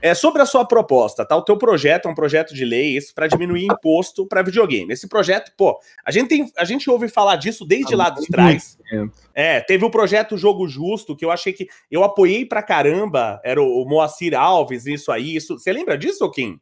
É sobre a sua proposta, tá? O teu projeto é um projeto de lei para diminuir imposto para videogame. Esse projeto, pô, a gente tem, a gente ouve falar disso desde ah, lá de trás. É, teve o projeto Jogo Justo que eu achei que eu apoiei pra caramba, era o, o Moacir Alves, isso aí, isso. Você lembra disso, Kim?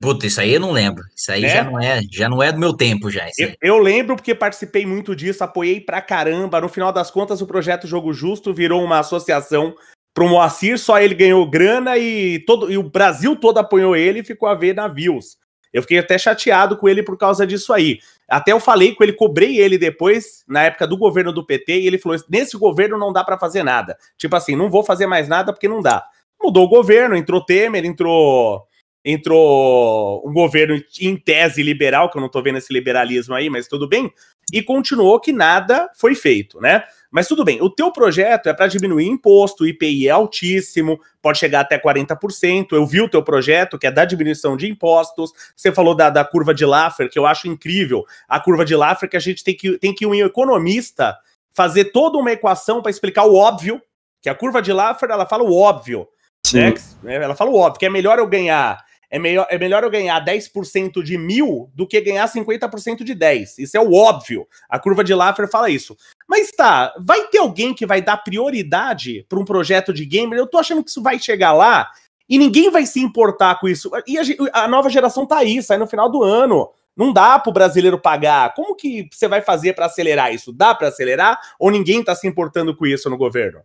Puta, isso aí eu não lembro. Isso aí né? já, não é, já não é do meu tempo, já. Eu, eu, lembro porque participei muito disso, apoiei pra caramba. No final das contas, o projeto Jogo Justo virou uma associação pro Moacir, só ele ganhou grana e, todo, e o Brasil todo apoiou ele e ficou a ver navios. Eu fiquei até chateado com ele por causa disso aí. Até eu falei com ele, cobrei ele depois, na época do governo do PT, e ele falou: nesse governo não dá para fazer nada. Tipo assim, não vou fazer mais nada porque não dá. Mudou o governo, entrou Temer, entrou entrou um governo em tese liberal, que eu não tô vendo esse liberalismo aí, mas tudo bem, e continuou que nada foi feito, né? Mas tudo bem, o teu projeto é para diminuir imposto, o IPI é altíssimo, pode chegar até 40%. Eu vi o teu projeto, que é da diminuição de impostos. Você falou da, da curva de Laffer, que eu acho incrível. A curva de Laffer que a gente tem que, tem que ir um economista fazer toda uma equação para explicar o óbvio, que a curva de Laffer, ela fala o óbvio. Né? Ela fala o óbvio, que é melhor eu ganhar é melhor, é melhor eu ganhar 10% de mil do que ganhar 50% de 10. Isso é o óbvio. A curva de Laffer fala isso. Mas tá, vai ter alguém que vai dar prioridade para um projeto de gamer? Eu tô achando que isso vai chegar lá e ninguém vai se importar com isso. E a, a nova geração tá aí, sai no final do ano. Não dá para o brasileiro pagar. Como que você vai fazer para acelerar isso? Dá para acelerar ou ninguém está se importando com isso no governo?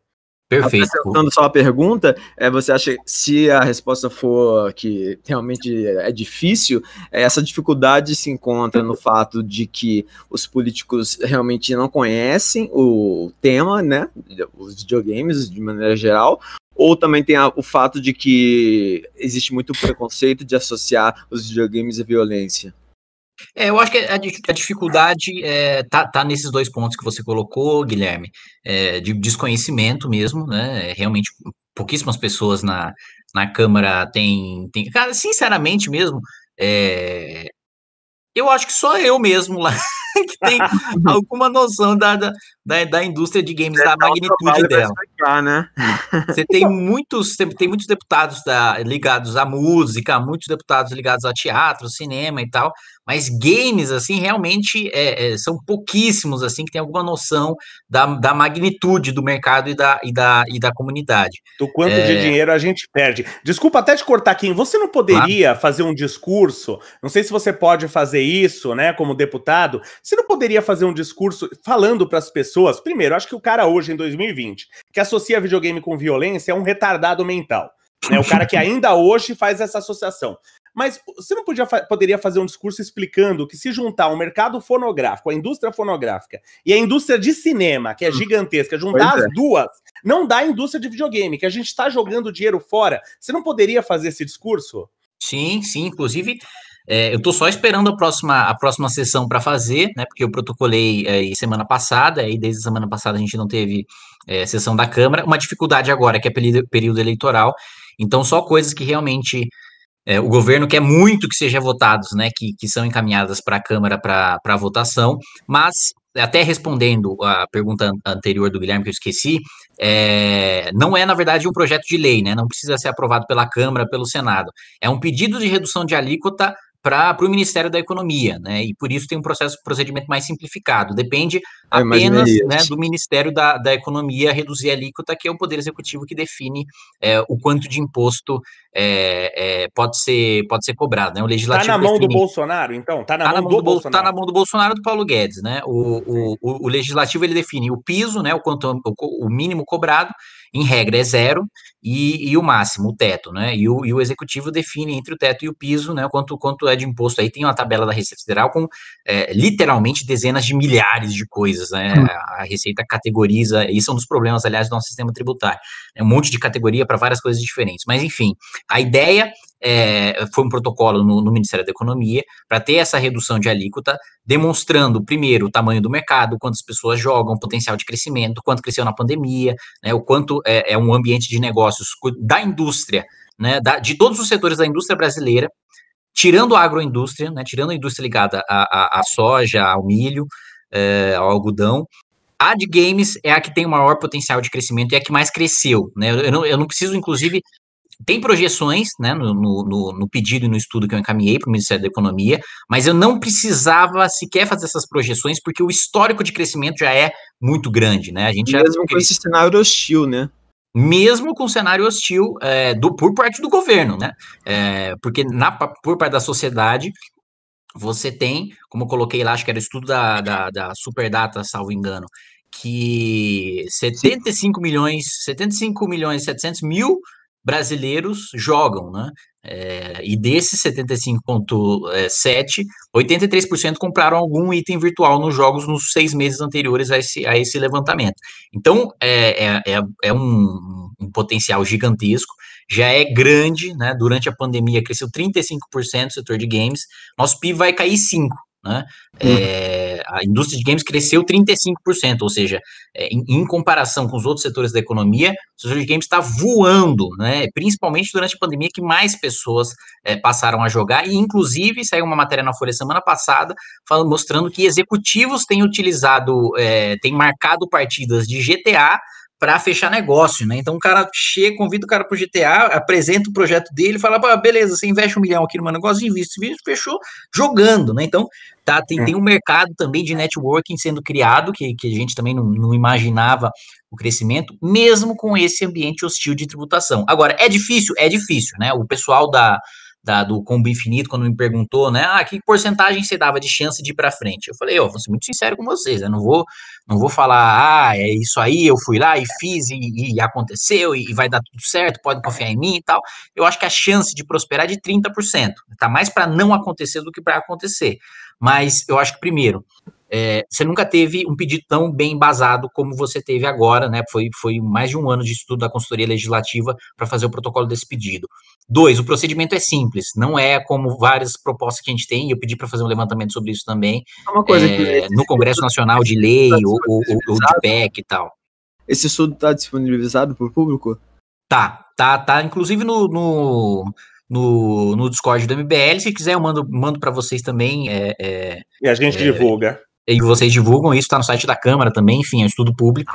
Perfeito. Acrescentando só a pergunta, é, você acha que se a resposta for que realmente é difícil, é, essa dificuldade se encontra no fato de que os políticos realmente não conhecem o tema, né, os videogames de maneira geral, ou também tem a, o fato de que existe muito preconceito de associar os videogames à violência? É, eu acho que a, a dificuldade é, tá, tá, nesses dois pontos que você colocou, Guilherme, é, de desconhecimento mesmo, né? É, realmente pouquíssimas pessoas na, na Câmara têm, tem, cara, sinceramente mesmo, é, eu acho que só eu mesmo lá que tem alguma noção da, da, da, da indústria de games, é da magnitude dela. Explicar, né? Você tem muitos, tem muitos deputados da, ligados à música, muitos deputados ligados a teatro, cinema e tal, mas games, assim, realmente é, é, são pouquíssimos, assim, que tem alguma noção da, da magnitude do mercado e da, e da, e da comunidade. Do quanto é... de dinheiro a gente perde. Desculpa até te cortar, Kim, você não poderia fazer um discurso, não sei se você pode fazer isso, né, como deputado, você não poderia fazer um discurso falando para as pessoas pessoas. Primeiro, acho que o cara hoje, em 2020, que associa videogame com violência é um retardado mental. Né? O cara que ainda hoje faz essa associação. Mas você não podia, poderia fazer um discurso explicando que se juntar o um mercado fonográfico, a indústria fonográfica e a indústria de cinema, que é hum. gigantesca, juntar as é. duas, não dá a indústria de videogame, que a gente está jogando dinheiro fora. Você não poderia fazer esse discurso? Sim, sim. Inclusive, é, eu estou só esperando a próxima, a próxima sessão para fazer, né? Porque eu protocolei é, semana passada, e desde a semana passada a gente não teve é, sessão da Câmara. Uma dificuldade agora, que é período eleitoral. Então, só coisas que realmente é, o governo quer muito que sejam votados, né? Que, que são encaminhadas para a Câmara para votação, mas até respondendo a pergunta anterior do Guilherme que eu esqueci, é, não é, na verdade, um projeto de lei, né? Não precisa ser aprovado pela Câmara, pelo Senado. É um pedido de redução de alíquota para o Ministério da Economia, né? E por isso tem um processo procedimento mais simplificado. Depende apenas né, do Ministério da, da Economia reduzir a alíquota, que é o poder executivo que define é, o quanto de imposto é, é, pode, ser, pode ser cobrado. Né? O tá legislativo está na mão define... do Bolsonaro, então? Está na, tá na, mão do, do tá Bolsonaro. Está na mão do Bolsonaro do Paulo Guedes. Né? O, o, o, o legislativo ele define o piso, né, o, quanto, o, o mínimo cobrado, em regra é zero, e, e, o máximo, o teto, né? E o, e o, executivo define entre o teto e o piso, né? Quanto, quanto é de imposto. Aí tem uma tabela da Receita Federal com é, literalmente dezenas de milhares de coisas coisas, né? A Receita categoriza, isso é um dos problemas, aliás, do nosso sistema tributário. É um monte de categoria para várias coisas diferentes. Mas, enfim, a ideia é, foi um protocolo no, no Ministério da Economia para ter essa redução de alíquota, demonstrando, primeiro, o tamanho do mercado, quantas pessoas jogam, potencial de crescimento, quanto cresceu na pandemia, né, o quanto é, é um ambiente de negócios da indústria, né, da, de todos os setores da indústria brasileira, tirando a agroindústria, né, tirando a indústria ligada à, à soja, ao milho, é, ao algodão. A de games é a que tem o maior potencial de crescimento e é a que mais cresceu. Né? Eu, não, eu não preciso, inclusive, tem projeções né, no, no, no, pedido e no estudo que eu encaminhei para o Ministério da Economia, mas eu não precisava sequer fazer essas projeções, porque o histórico de crescimento já é muito grande, né? A gente Mesmo já... com esse cenário hostil, né? Mesmo com cenário hostil é, do, por parte do governo, né? É, porque na, por parte da sociedade, você tem, como eu coloquei lá, acho que era o estudo da, da, da Superdata, salvo engano, que 75 Sim. milhões, 75 milhões 700 mil brasileiros jogam, né? É, e desses 75,7, 83% é, compraram algum item virtual nos jogos nos seis meses anteriores a esse, a esse levantamento. Então, é, é, é, é um um potencial gigantesco, já é grande, né? Durante a pandemia cresceu 35% o setor de games, nosso PIB vai cair 5%. Né? Uhum. É, a indústria de games cresceu 35%, ou seja, é, em, em, comparação com os outros setores da economia, o setor de games está voando, né? principalmente durante a pandemia, que mais pessoas é, passaram a jogar, e inclusive saiu uma matéria na Folha semana passada falando, mostrando que executivos têm utilizado, é, têm marcado partidas de GTA para fechar negócio, né? Então o cara chega, convida o cara para o GTA, apresenta o projeto dele, fala, beleza, você investe um milhão aqui no meu negócio, investe, investe, fechou, jogando, né? Então tá, tem, é. tem um mercado também de networking sendo criado, que, que a gente também não, não imaginava o crescimento, mesmo com esse ambiente hostil de tributação. Agora, é difícil? É difícil, né? O pessoal da, da, do combo infinito, quando me perguntou, né, ah, que porcentagem você dava de chance de ir para frente? Eu falei, eu vou ser muito sincero com vocês, eu não vou, não vou falar, ah, é isso aí, eu fui lá e fiz e, e aconteceu e, e, vai dar tudo certo, pode confiar em mim e tal. Eu acho que a chance de prosperar é de 30%, tá mais para não acontecer do que para acontecer. Mas eu acho que primeiro, é, você nunca teve um pedido tão bem embasado como você teve agora, né? Foi, foi mais de um ano de estudo da consultoria legislativa para fazer o protocolo desse pedido. Dois, o procedimento é simples, não é como várias propostas que a gente tem, eu pedi para fazer um levantamento sobre isso também, é, é, no Congresso Nacional de Lei tá ou, ou, ou de PEC e tal. Esse estudo está disponibilizado para o público? Tá, tá, tá. Inclusive no, no no, no Discord do MBL. Se quiser, eu mando, mando para vocês também. É, é, e a gente é, divulga e vocês divulgam isso, está no site da Câmara também, enfim, é um estudo público.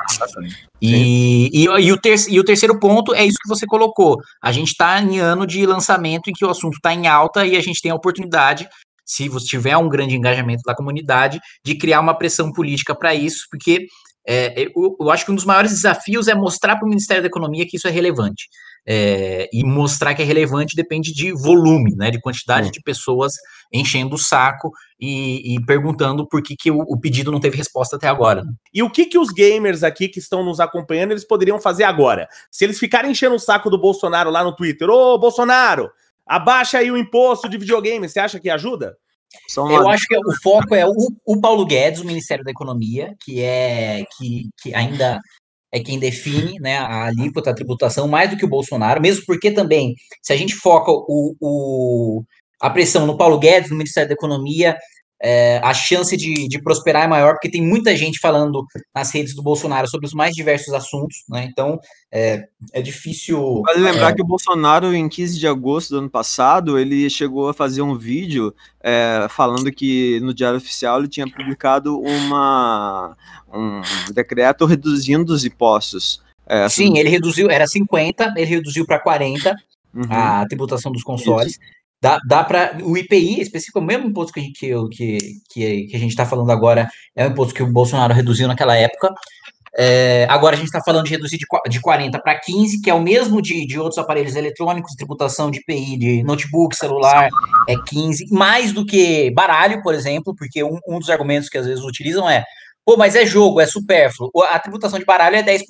E, e, e, o ter, e o terceiro ponto é isso que você colocou. A gente está em ano de lançamento em que o assunto está em alta e a gente tem a oportunidade, se você tiver um grande engajamento da comunidade, de criar uma pressão política para isso, porque é, eu, eu acho que um dos maiores desafios é mostrar para o Ministério da Economia que isso é relevante. É, e mostrar que é relevante depende de volume, né, de quantidade uhum. de pessoas enchendo o saco e, e perguntando por que, que o, o, pedido não teve resposta até agora. Né? E o que, que os gamers aqui que estão nos acompanhando eles poderiam fazer agora? Se eles ficarem enchendo o saco do Bolsonaro lá no Twitter, ô Bolsonaro, abaixa aí o imposto de videogame, você acha que ajuda? Eu acho que o foco é o, o, Paulo Guedes, o Ministério da Economia, que é que, que ainda é quem define né, a alíquota, a tributação, mais do que o Bolsonaro, mesmo porque também, se a gente foca o, o a pressão no Paulo Guedes, no Ministério da Economia, é, a chance de, de, prosperar é maior, porque tem muita gente falando nas redes do Bolsonaro sobre os mais diversos assuntos, né? Então é, é difícil. Vale é, lembrar é... que o Bolsonaro, em 15 de agosto do ano passado, ele chegou a fazer um vídeo é, falando que no Diário Oficial ele tinha publicado uma, um decreto reduzindo os impostos. É, assim Sim, ele reduziu, era 50, ele reduziu para 40 uhum. a tributação dos consoles dá, dá para o IPI específico, é o mesmo imposto que, que, que, que a gente está falando agora, é o imposto que o Bolsonaro reduziu naquela época. É, agora a gente está falando de reduzir de, de 40 para 15, que é o mesmo de, de outros aparelhos eletrônicos, tributação de IPI, de notebook, celular, é 15, mais do que baralho, por exemplo, porque um, um dos argumentos que às vezes utilizam é, pô, mas é jogo, é supérfluo, a tributação de baralho é 10%,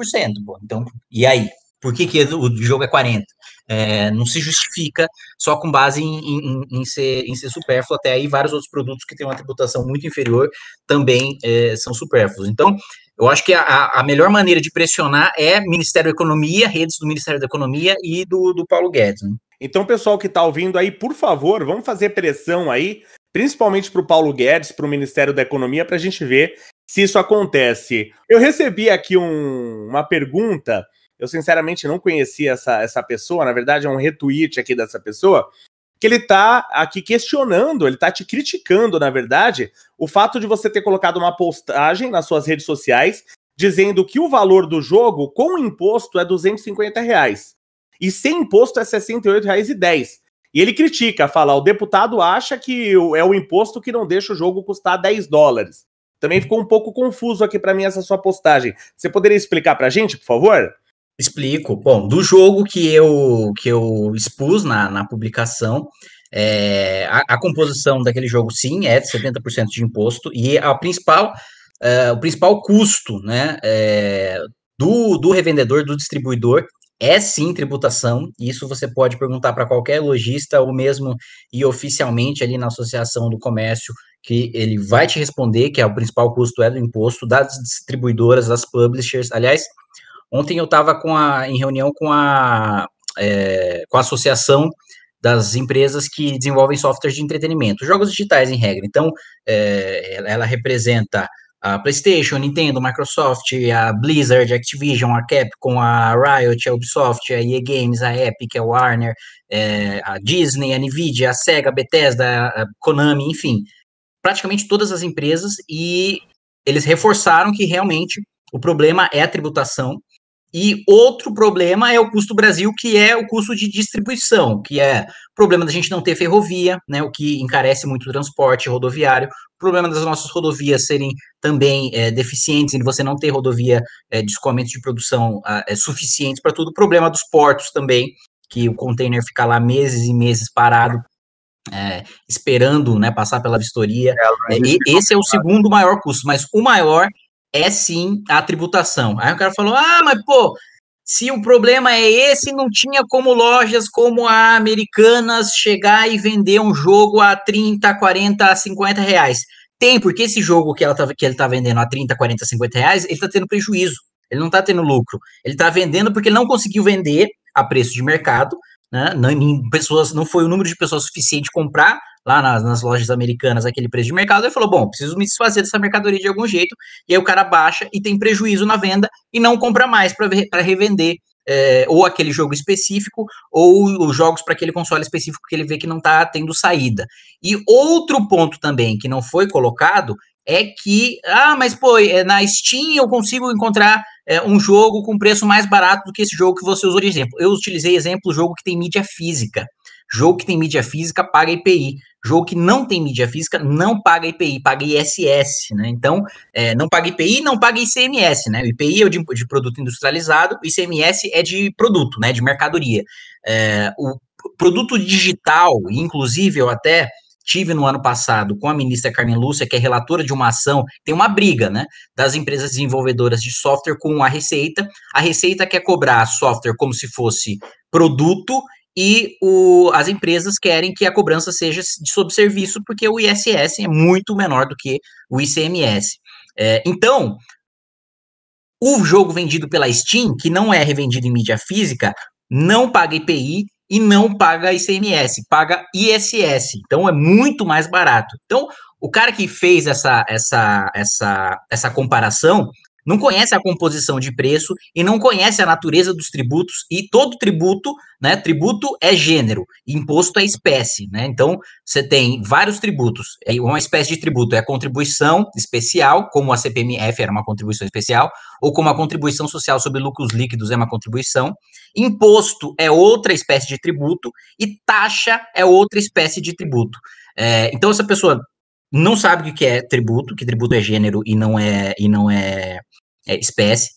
pô, então, e aí? Por que, que é o jogo é 40? É, não se justifica só com base em, em, em, ser, em ser supérfluo, até aí vários outros produtos que têm uma tributação muito inferior também é, são supérfluos. Então, eu acho que a, a, melhor maneira de pressionar é Ministério da Economia, redes do Ministério da Economia e do, do Paulo Guedes. Né? Então, pessoal que está ouvindo aí, por favor, vamos fazer pressão aí, principalmente para o Paulo Guedes, para o Ministério da Economia, para a gente ver se isso acontece. Eu recebi aqui um, uma pergunta eu sinceramente não conhecia essa, essa pessoa, na verdade é um retweet aqui dessa pessoa, que ele tá aqui questionando, ele tá te criticando, na verdade, o fato de você ter colocado uma postagem nas suas redes sociais dizendo que o valor do jogo com imposto é 250 reais e sem imposto é 68 reais e 10. E ele critica, fala, o deputado acha que é o imposto que não deixa o jogo custar 10 dólares. Também ficou um pouco confuso aqui para mim essa sua postagem. Você poderia explicar para a gente, por favor? Explico. Bom, do jogo que eu, que eu expus na, na publicação, é, a, a, composição daquele jogo, sim, é de 70% de imposto, e a principal, é, o principal custo né, é, do, do revendedor, do distribuidor, é sim tributação. Isso você pode perguntar para qualquer lojista ou mesmo e oficialmente ali na Associação do Comércio, que ele vai te responder que é o principal custo é do imposto das distribuidoras, das publishers. Aliás, Ontem eu estava em reunião com a, é, com a associação das empresas que desenvolvem softwares de entretenimento, jogos digitais em regra. Então, é, ela representa a PlayStation, Nintendo, Microsoft, a Blizzard, a Activision, a Capcom, a Riot, a Ubisoft, a EA Games, a Epic, a Warner, é, a Disney, a Nvidia, a Sega, a Bethesda, a Konami, enfim, praticamente todas as empresas e eles reforçaram que realmente o problema é a tributação e outro problema é o custo Brasil, que é o custo de distribuição, que é o problema da gente não ter ferrovia, né, o que encarece muito o transporte rodoviário, o problema das nossas rodovias serem também é, deficientes, de você não ter rodovia é, de escoamento de produção ah, é, suficiente para tudo, o problema dos portos também, que o container fica lá meses e meses parado, é, esperando né, passar pela vistoria. É, é esse é o segundo maior custo, mas o maior é sim a tributação. Aí o cara falou: ah, mas pô, se o problema é esse, não tinha como lojas como a Americanas chegar e vender um jogo a 30, 40, 50 reais. Tem, porque esse jogo que, ela tá, que ele está vendendo a 30, 40, 50 reais, ele está tendo prejuízo. Ele não está tendo lucro. Ele está vendendo porque ele não conseguiu vender a preço de mercado. Né? Não, pessoas, não foi o número de pessoas suficiente comprar lá nas, nas, lojas americanas aquele preço de mercado, ele falou: bom, preciso me desfazer dessa mercadoria de algum jeito, e aí o cara baixa e tem prejuízo na venda e não compra mais para revender. É, ou aquele jogo específico, ou os jogos para aquele console específico que ele vê que não está tendo saída. E outro ponto também que não foi colocado é que, ah, mas pô, é, na Steam eu consigo encontrar é, um jogo com preço mais barato do que esse jogo que você usou de exemplo. Eu utilizei exemplo jogo que tem mídia física. Jogo que tem mídia física paga IPI. Jogo que não tem mídia física não paga IPI, paga ISS, né? Então, é, não paga IPI, não paga ICMS, né? O IPI é de, de produto industrializado, o ICMS é de produto, né? De mercadoria. É, o produto digital, inclusive, eu até tive no ano passado com a ministra Carmen Lúcia, que é relatora de uma ação, tem uma briga, né, das empresas desenvolvedoras de software com a Receita. A Receita quer cobrar software como se fosse produto e o, as empresas querem que a cobrança seja de sob serviço, porque o ISS é muito menor do que o ICMS. É, então, o jogo vendido pela Steam, que não é revendido em mídia física, não paga IPI e não paga ICMS, paga ISS. Então é muito mais barato. Então, o cara que fez essa, essa, essa, essa comparação, não conhece a composição de preço e não conhece a natureza dos tributos e todo tributo, né? Tributo é gênero, imposto é espécie, né? Então você tem vários tributos. É uma espécie de tributo é a contribuição especial, como a CPMF era uma contribuição especial, ou como a contribuição social sobre lucros líquidos é uma contribuição. Imposto é outra espécie de tributo e taxa é outra espécie de tributo. É, então essa pessoa não sabe o que é tributo, que tributo é gênero e não é e não é, é, espécie,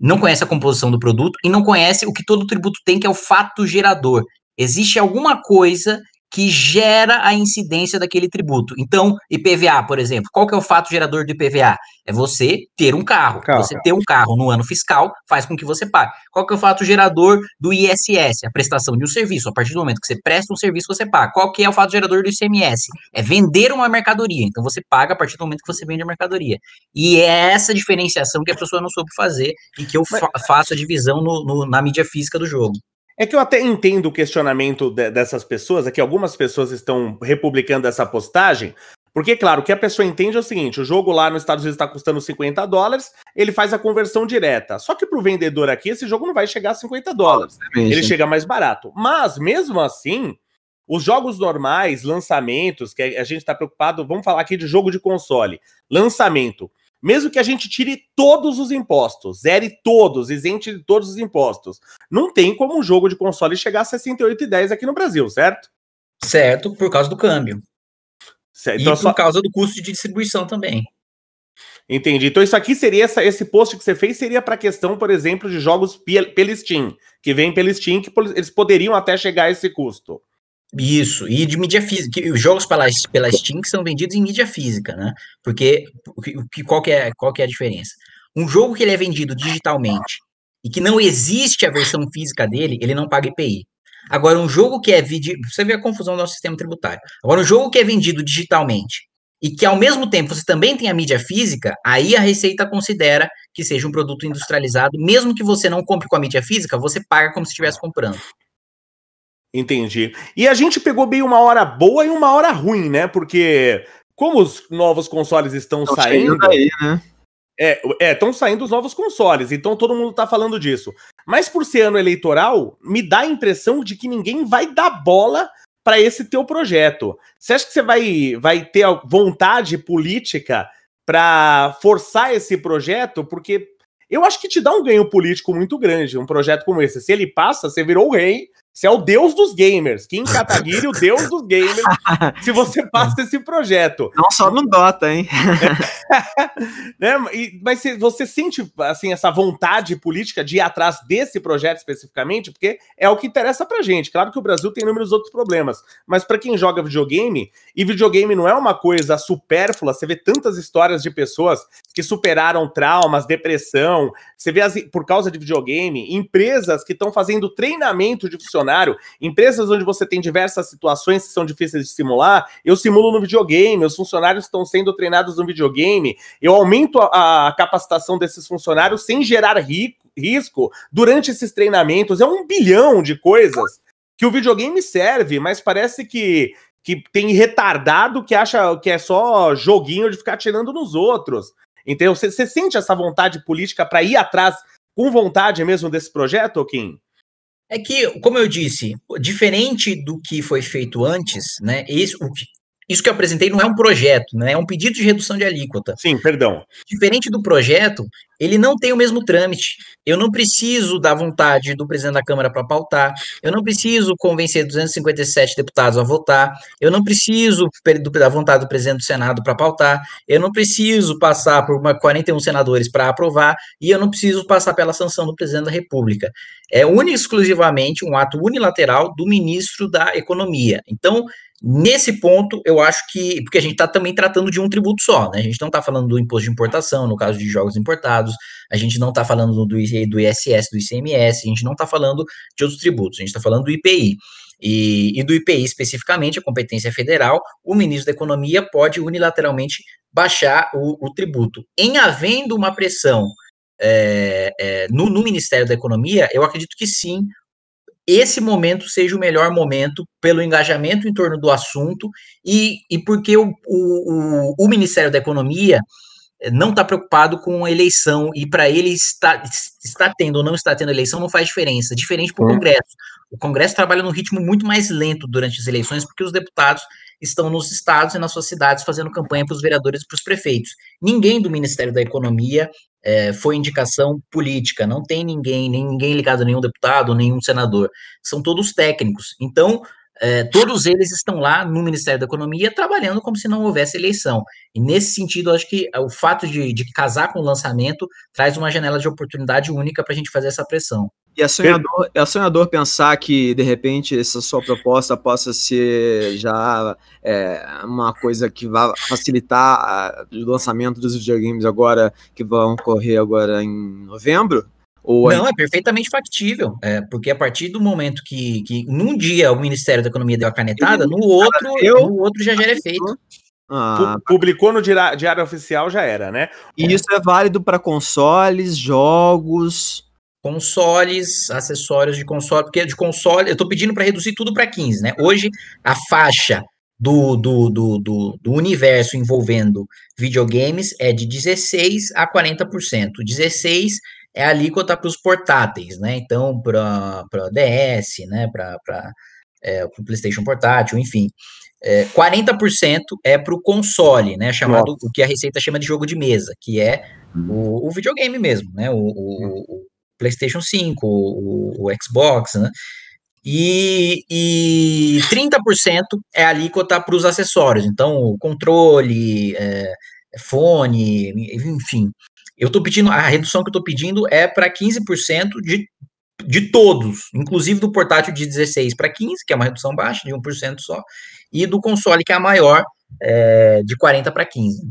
não conhece a composição do produto e não conhece o que todo tributo tem, que é o fato gerador. Existe alguma coisa que gera a incidência daquele tributo. Então, IPVA, por exemplo, qual que é o fato gerador do IPVA? É você ter um carro. carro você carro. ter um carro no ano fiscal faz com que você pague. Qual que é o fato gerador do ISS? A prestação de um serviço. A partir do momento que você presta um serviço, você paga. Qual que é o fato gerador do ICMS? É vender uma mercadoria. Então, você paga a partir do momento que você vende a mercadoria. E é essa diferenciação que a pessoa não soube fazer e que eu fa faço a divisão no, no, na mídia física do jogo. É que eu até entendo o questionamento de, dessas pessoas, é que algumas pessoas estão republicando essa postagem, porque, claro, o que a pessoa entende é o seguinte: o jogo lá nos Estados Unidos está custando 50 dólares, ele faz a conversão direta. Só que para o vendedor aqui, esse jogo não vai chegar a 50 dólares. ele chega mais barato. Mas, mesmo assim, os jogos normais, lançamentos, que a gente está preocupado, vamos falar aqui de jogo de console. Lançamento. Mesmo que a gente tire todos os impostos, zere todos, isente de todos os impostos, não tem como um jogo de console chegar a 68,10 aqui no Brasil, certo? Certo, por causa do câmbio. Certo, e então por só... causa do custo de distribuição também. Entendi. Então isso aqui seria essa, esse post que você fez seria para a questão, por exemplo, de jogos pelo Steam, que vem pelo Steam, que eles poderiam até chegar a esse custo. Isso, e de mídia física. Os jogos pela, pela Steam são vendidos em mídia física, né? Porque que, qual, que é, qual que é a diferença? Um jogo que ele é vendido digitalmente e que não existe a versão física dele, ele não paga IPI. Agora, um jogo que é vendido. Você vê a confusão do nosso sistema tributário. Agora, um jogo que é vendido digitalmente e que, ao mesmo tempo, você também tem a mídia física, aí a Receita considera que seja um produto industrializado. Mesmo que você não compre com a mídia física, você paga como se estivesse comprando. Entendi. E a gente pegou bem uma hora boa e uma hora ruim, né? Porque como os novos consoles estão Tô saindo. Daí, né? É, estão é, saindo os novos consoles, então todo mundo tá falando disso. Mas por ser ano eleitoral, me dá a impressão de que ninguém vai dar bola para esse teu projeto. Você acha que você vai, vai ter vontade política para forçar esse projeto? Porque eu acho que te dá um ganho político muito grande, um projeto como esse. Se ele passa, você virou o rei você é o deus dos gamers. Kim Kataguiri, o deus dos gamers, se você passa esse projeto. Não só no Dota, hein? né? e, mas você sente assim essa vontade política de ir atrás desse projeto especificamente? Porque é o que interessa pra gente. Claro que o Brasil tem inúmeros outros problemas, mas para quem joga videogame, e videogame não é uma coisa supérflua, você vê tantas histórias de pessoas que superaram traumas, depressão, você vê as, por causa de videogame, empresas que estão fazendo treinamento de funcionários funcionário, empresas onde você tem diversas situações que são difíceis de simular, eu simulo no videogame, os funcionários estão sendo treinados no videogame, eu aumento a, a capacitação desses funcionários sem gerar risco durante esses treinamentos. É um bilhão de coisas que o videogame serve, mas parece que que tem retardado que acha que é só joguinho de ficar atirando nos outros. Então, você sente essa vontade política para ir atrás com vontade mesmo desse projeto, Kim? É que, como eu disse, diferente do que foi feito antes, né? Esse, o, isso que eu apresentei não é um projeto, né? É um pedido de redução de alíquota. Sim, perdão. Diferente do projeto, ele não tem o mesmo trâmite. Eu não preciso da vontade do presidente da Câmara para pautar, eu não preciso convencer 257 deputados a votar, eu não preciso da vontade do presidente do Senado para pautar, eu não preciso passar por 41 senadores para aprovar e eu não preciso passar pela sanção do presidente da República. É única exclusivamente um ato unilateral do ministro da Economia. Então, Nesse ponto, eu acho que. Porque a gente está também tratando de um tributo só, né? A gente não está falando do imposto de importação, no caso de jogos importados, a gente não está falando do, do ISS, do ICMS, a gente não está falando de outros tributos, a gente está falando do IPI. E, e, do IPI especificamente, a competência é federal, o ministro da Economia pode unilateralmente baixar o, o tributo. Em havendo uma pressão é, é, no, no Ministério da Economia, eu acredito que sim, esse momento seja o melhor momento pelo engajamento em torno do assunto e, e porque o, o, o Ministério da Economia eh, não está preocupado com a eleição e para ele está, está tendo ou não está tendo eleição não faz diferença, diferente para o Congresso. O Congresso trabalha num ritmo muito mais lento durante as eleições porque os deputados estão nos estados e nas suas cidades fazendo campanha para os vereadores e para os prefeitos. Ninguém do Ministério da Economia é, foi indicação política, não tem ninguém, ninguém ligado a nenhum deputado, nenhum senador, são todos técnicos. Então, é, todos eles estão lá no Ministério da Economia trabalhando como se não houvesse eleição. E nesse sentido, acho que é, o fato de, de casar com o lançamento traz uma janela de oportunidade única para a gente fazer essa pressão. E é sonhador, é sonhador pensar que, de repente, essa sua proposta possa ser já é, uma coisa que vai facilitar ah, o lançamento dos videogames agora, que vão ocorrer agora em novembro? Ou Não, é perfeitamente factível, é, porque a partir do momento que, que num dia o Ministério da Economia deu a canetada, no outro, eu, no outro já gera efeito. Ah, tá. publicou no diário, diário oficial já era, né? E isso é válido para consoles, jogos, consoles, acessórios de console, porque de console, eu estou pedindo para reduzir tudo para 15, né? Hoje a faixa do, do, do, do, do universo envolvendo videogames é de 16 a 40%. 16 é a alíquota para os portáteis, né? Então, para DS, né? Para é, o PlayStation portátil, enfim. É, 40% é para o console, né? Chamado Nossa. o que a Receita chama de jogo de mesa, que é uhum. o, o videogame mesmo, né? O, o, uhum. o PlayStation 5, o, Xbox, né? E, e 30% é a alíquota para os acessórios, então controle, é, fone, enfim. Eu estou pedindo, a redução que eu estou pedindo é para 15% de, de todos, inclusive do portátil de 16 para 15, que é uma redução baixa, de 1% só, e do console, que é a maior, é, de 40 para 15.